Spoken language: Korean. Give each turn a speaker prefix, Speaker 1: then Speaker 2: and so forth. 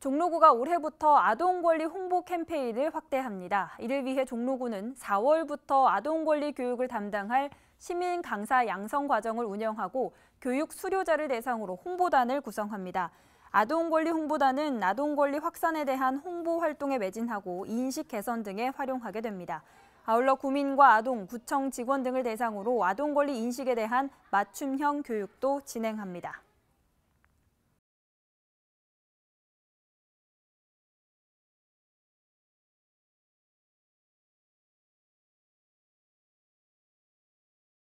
Speaker 1: 종로구가 올해부터 아동 권리 홍보 캠페인을 확대합니다. 이를 위해 종로구는 4월부터 아동 권리 교육을 담당할 시민 강사 양성 과정을 운영하고 교육 수료자를 대상으로 홍보단을 구성합니다. 아동 권리 홍보단은 아동 권리 확산에 대한 홍보 활동에 매진하고 인식 개선 등에 활용하게 됩니다. 아울러 구민과 아동, 구청 직원 등을 대상으로 아동 권리 인식에 대한 맞춤형 교육도 진행합니다.